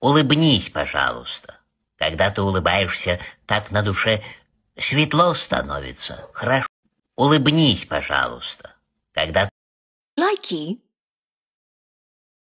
Улыбнись, пожалуйста. Когда ты улыбаешься, так на душе светло становится. Хорошо. Улыбнись, пожалуйста. Когда... Лаки.